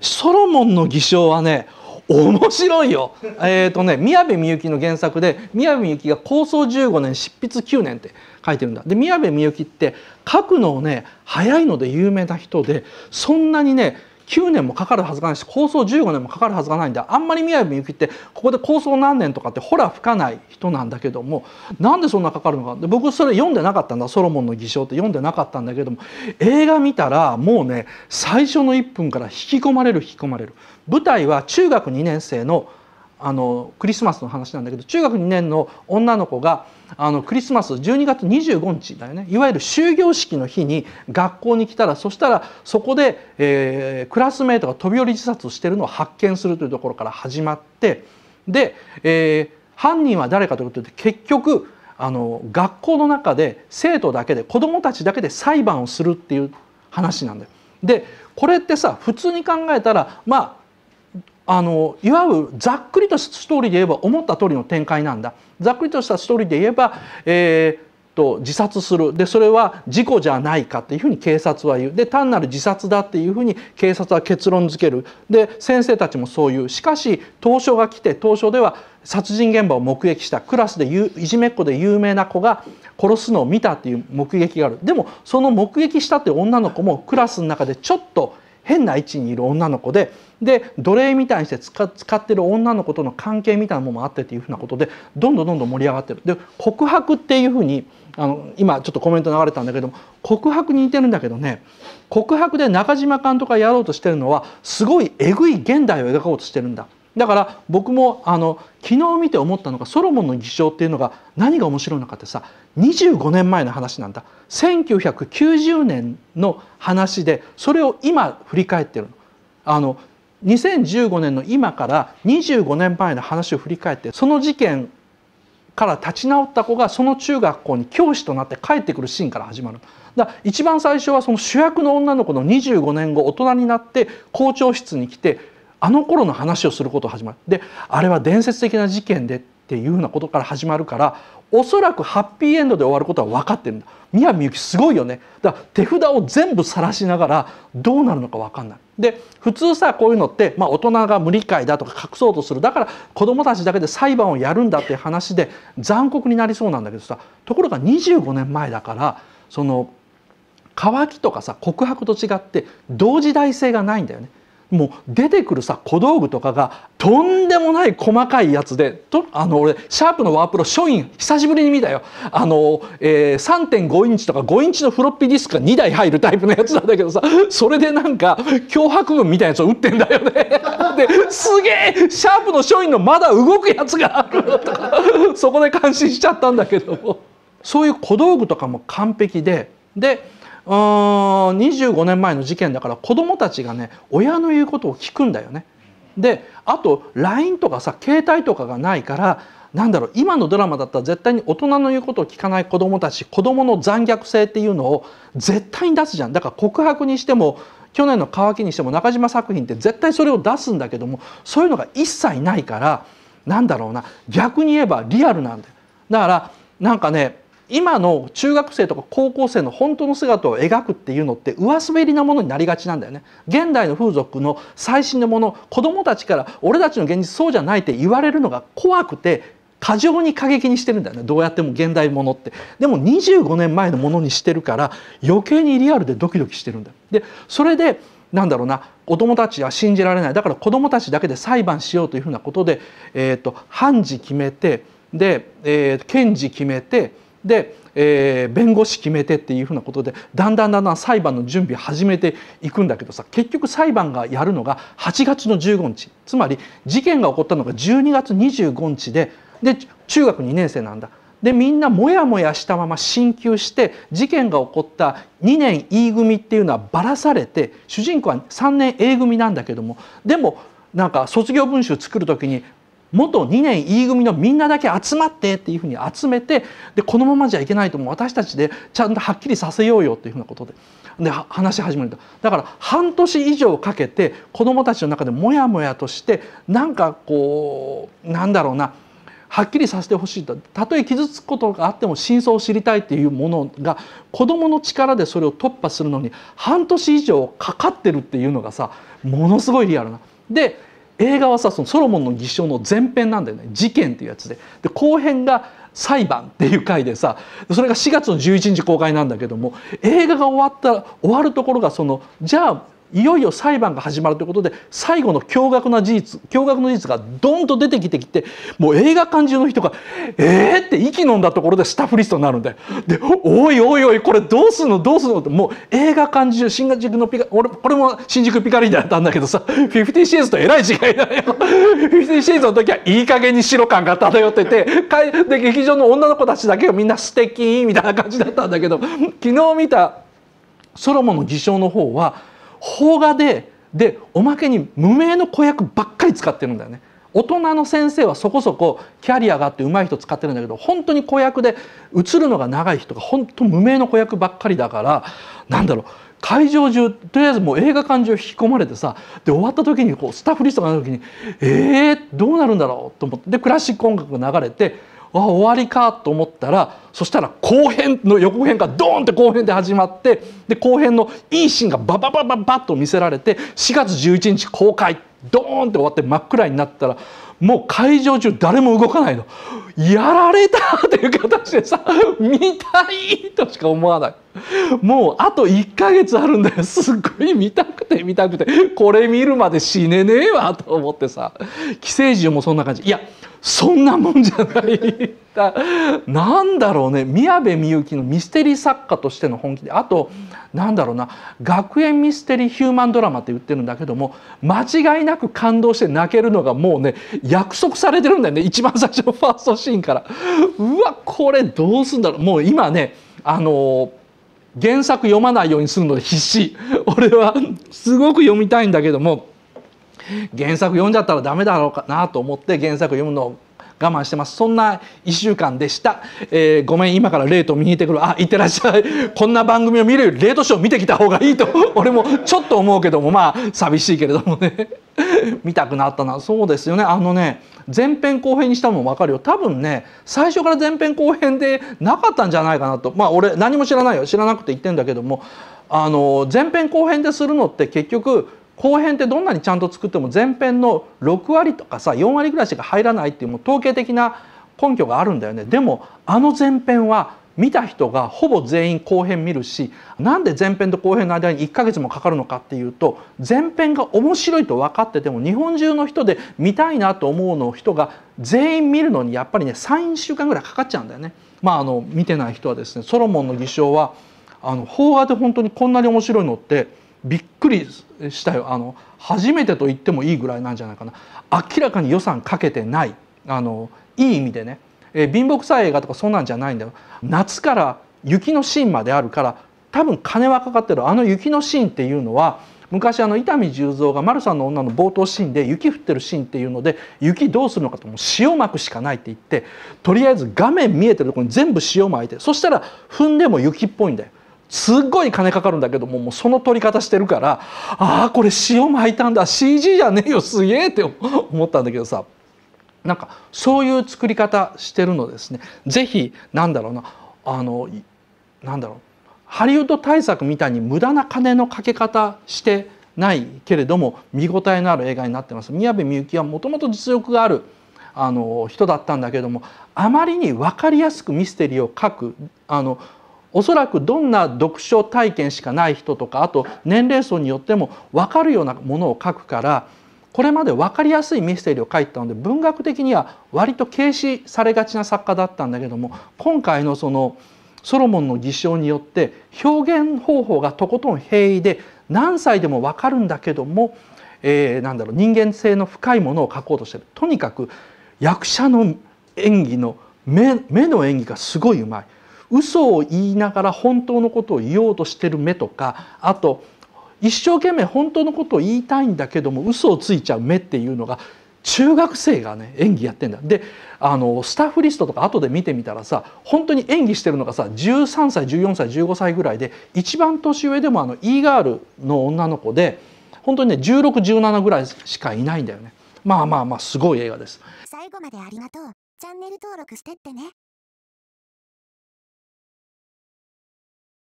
ソロモンの偽証はね面白いよ。えっ、ー、とね宮部みゆきの原作で宮部みゆきが構想15年執筆9年って書いてるんだ。で宮部みゆきって書くのをね早いので有名な人でそんなにね9年もかかるはずがないし構想15年もかかるはずがないんであんまり宮部みゆきってここで構想何年とかってほら吹かない人なんだけどもなんでそんなかかるのかで僕それ読んでなかったんだ「ソロモンの偽証」って読んでなかったんだけども映画見たらもうね最初の1分から引き込まれる引き込まれる。舞台は中学2年生のあのクリスマスの話なんだけど中学2年の女の子があのクリスマス12月25日だよねいわゆる終業式の日に学校に来たらそしたらそこで、えー、クラスメートが飛び降り自殺をしてるのを発見するというところから始まってで、えー、犯人は誰かということで結局あの学校の中で生徒だけで子どもたちだけで裁判をするっていう話なんだよ。でこれってさ普通に考えたらまああのいわゆるざっくりとしたストーリーで言えば思った通りの展開なんだざっくりとしたストーリーで言えば、えーと自殺するでそれは事故じゃないかっていうふうに警察は言うで単なる自殺だっていうふうに警察は結論付けるで先生たちもそう言うしかし東証が来て東証では殺人現場を目撃したクラスでいじめっ子で有名な子が殺すのを見たっていう目撃があるでもその目撃したって女の子もクラスの中でちょっと変な位置にいる女の子でで奴隷みたいにして使ってる女の子との関係みたいなものもあってっていうふうなことでどんどんどんどん盛り上がってる。で告白っていうふうにあの今ちょっとコメント流れたんだけども告白に似てるんだけどね告白で中島監督がやろうとしてるのはすごいえぐい現代を描こうとしてるんだだから僕もあの昨日見て思ったのがソロモンの事象っていうのが何が面白いのかってさ25年前の話なんだ1990年の話でそれを今振り返ってるの。あの2015年の今から25年前の話を振り返ってその事件から立ち直った子がその中学校に教師となって帰ってくるシーンから始まるだ一番最初はその主役の女の子の25年後大人になって校長室に来てあの頃の話をすること始まるであれは伝説的な事件でっていうふうなことから始まるからおそらくハッピーエンドで終わることは分かってるんだ宮みゆきすごいよねだから手札を全部晒しながらどうなるのか分かんないで普通さこういうのって、まあ、大人が無理解だとか隠そうとするだから子どもたちだけで裁判をやるんだっていう話で残酷になりそうなんだけどさところが25年前だからその渇きとかさ告白と違って同時代性がないんだよねもう出てくるさ小道具とかがとんでもない細かいやつでとあの俺シャープのワープロイン、久しぶりに見たよあの、えー、3.5インチとか5インチのフロッピーディスクが2台入るタイプのやつなんだけどさそれでなんか脅迫文みたいなやつを打ってんだよね ですげえシャープのインのまだ動くやつがあるとかそこで感心しちゃったんだけどそういう小道具とかも完璧ででうん25年前の事件だから子どもたちがね親の言うことを聞くんだよね。であと LINE とかさ携帯とかがないからなんだろう今のドラマだったら絶対に大人の言うことを聞かない子どもたち子どもの残虐性っていうのを絶対に出すじゃんだから告白にしても去年の「渇き」にしても中島作品って絶対それを出すんだけどもそういうのが一切ないからなんだろうな逆に言えばリアルなんだよ。だからなんかね今の中学生とか高校生の本当の姿を描くっていうのって上滑りなものになりがちなんだよね現代の風俗の最新のもの子供たちから俺たちの現実そうじゃないって言われるのが怖くて過剰に過激にしてるんだよねどうやっても現代ものってでも25年前のものにしてるから余計にリアルでドキドキしてるんだよでそれでなんだろうなおた達は信じられないだから子供たちだけで裁判しようというふうなことで、えーと、と判事決めてで、えー、検事決めてで、えー、弁護士決めてっていうふうなことでだんだんだんだん裁判の準備始めていくんだけどさ結局裁判がやるのが8月の15日つまり事件が起こったのが12月25日でで中学2年生なんだ。でみんなモヤモヤしたまま進級して事件が起こった2年 E 組っていうのはばらされて主人公は3年 A 組なんだけどもでもなんか卒業文集作る時に元2年 E 組のみんなだけ集まってっていうふうに集めてでこのままじゃいけないともう私たちでちゃんとはっきりさせようよっていうふうなことでで話し始めるとだから半年以上かけて子どもたちの中でモヤモヤとしてなんかこうなんだろうなはっきりさせてほしいとたとえ傷つくことがあっても真相を知りたいっていうものが子どもの力でそれを突破するのに半年以上かかってるっていうのがさものすごいリアルな。で映画はさそのソロモンの偽証の前編なんだよね事件っていうやつでで後編が裁判っていう回でさそれが4月の11日公開なんだけども映画が終わった終わるところがそのじゃあいよいよ裁判が始まるということで最後の驚愕な事実驚愕の事実がドンと出てきてきてもう映画館中の人が「えっ!」って息飲んだところでスタッフリストになるんで「でおいおいおいこれどうすんのどうすんの?」ってもう映画館中新宿のピカ俺これも新宿ピカリーだったんだけどさ「フィフティシーズとえらい違いだよ。フィフティシーズの時はいい加減に白感が漂っててで劇場の女の子たちだけがみんな素敵みたいな感じだったんだけど昨日見た「ソロモンの偽証」の方は「邦画ででおまけに無名の子役ばっかり使ってるんだよね。大人の先生はそこそこキャリアがあって上手い人使ってるんだけど本当に子役で映るのが長い人が本当無名の子役ばっかりだからなんだろう会場中とりあえずもう映画館中引き込まれてさで終わった時にこうスタッフリストがある時にえー、どうなるんだろうと思ってでクラシック音楽が流れてあ終わりかと思ったらそしたら後編の予告編がドーンって後編で始まってで後編のいいシーンがバババババッと見せられて4月11日公開ドーンって終わって真っ暗になったらもう会場中誰も動かないのやられたという形でさ見たいとしか思わないもうあと1ヶ月あるんだよすっごい見たくて見たくてこれ見るまで死ねねえわと思ってさ寄生獣もそんな感じいやそんなもんじゃない なんだろうね宮部みゆきのミステリー作家としての本気であとなんだろうな学園ミステリーヒューマンドラマって言ってるんだけども間違いなく感動して泣けるのがもうね約束されてるんだよね一番最初のファーストシーンからうわこれどうすんだろうもう今ねあの原作読まないようにするので必死俺はすごく読みたいんだけども原作読んじゃったらダメだろうかなと思って原作読むのを我慢してますそんな1週間でした、えー、ごめん今からレート見に行ってくるあ行ってらっしゃいこんな番組を見るよりレートショー見てきた方がいいと 俺もちょっと思うけどもまあ寂しいけれどもね 見たくなったなそうですよねあのね前編後編にしたのも分かるよ多分ね最初から前編後編でなかったんじゃないかなとまあ俺何も知らないよ知らなくて言ってんだけどもあの前編後編でするのって結局後編ってどんなにちゃんと作っても前編の6割とかさ4割ぐらいしか入らないっていうもう統計的な根拠があるんだよねでもあの前編は見た人がほぼ全員後編見るしなんで前編と後編の間に1ヶ月もかかるのかっていうと前編が面白いと分かってても日本中の人で見たいなと思うの人が全員見るのにやっぱりね3週間ぐらいかかっちゃうんだよね。まあ、あの見てない人はですねソロモンの偽証はあの邦画で本当にこんなに面白いのってびっくりしたよあの初めてと言ってもいいぐらいなんじゃないかな明らかに予算かけてないあのいい意味でね、え貧乏くさい映画とかそんなんじゃないんだよ夏から雪のシーンまであるから多分金はかかってるあの雪のシーンっていうのは昔あの伊丹十三が「丸さんの女」の冒頭シーンで雪降ってるシーンっていうので雪どうするのかともう塩まくしかないって言ってとりあえず画面見えてるところに全部塩まいてそしたら踏んでも雪っぽいんだよ。すっごい金かかるんだけどももうその取り方してるからああこれ塩巻いたんだ CG じゃねえよすげえって思ったんだけどさなんかそういう作り方してるのですね是非なんだろうなあのなんだろうハリウッド対策みたいに無駄な金のかけ方してないけれども見応えのある映画になってます。宮部みゆきはもともと実力があるあの人だったんだけどもあまりに分かりやすくミステリーを書くあのおそらくどんな読書体験しかない人とかあと年齢層によっても分かるようなものを書くからこれまで分かりやすいミステリーを書いてたので文学的には割と軽視されがちな作家だったんだけども今回のそのソロモンの偽証によって表現方法がとことん平易で何歳でも分かるんだけども、えー、なんだろう人間性の深いものを書こうとしてるとにかく役者の演技の目目の演技がすごいうまい。嘘を言いながら本当のことを言おうとしてる目とかあと一生懸命本当のことを言いたいんだけども嘘をついちゃう目っていうのが中学生がね演技やってんだであのスタッフリストとか後で見てみたらさ本当に演技してるのがさ13歳14歳15歳ぐらいで一番年上でもあの e ガールの女の子で本当にね1617ぐらいしかいないんだよねまあまあまあすごい映画です最後までありがとうチャンネル登録してってね